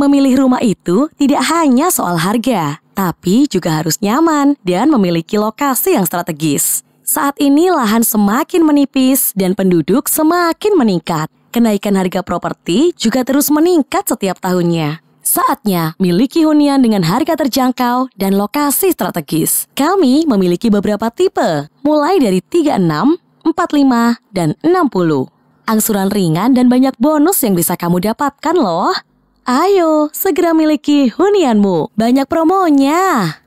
Memilih rumah itu tidak hanya soal harga, tapi juga harus nyaman dan memiliki lokasi yang strategis. Saat ini lahan semakin menipis dan penduduk semakin meningkat. Kenaikan harga properti juga terus meningkat setiap tahunnya. Saatnya miliki hunian dengan harga terjangkau dan lokasi strategis. Kami memiliki beberapa tipe, mulai dari 36, 45, dan 60. Angsuran ringan dan banyak bonus yang bisa kamu dapatkan loh. Ayo, segera miliki hunianmu. Banyak promonya.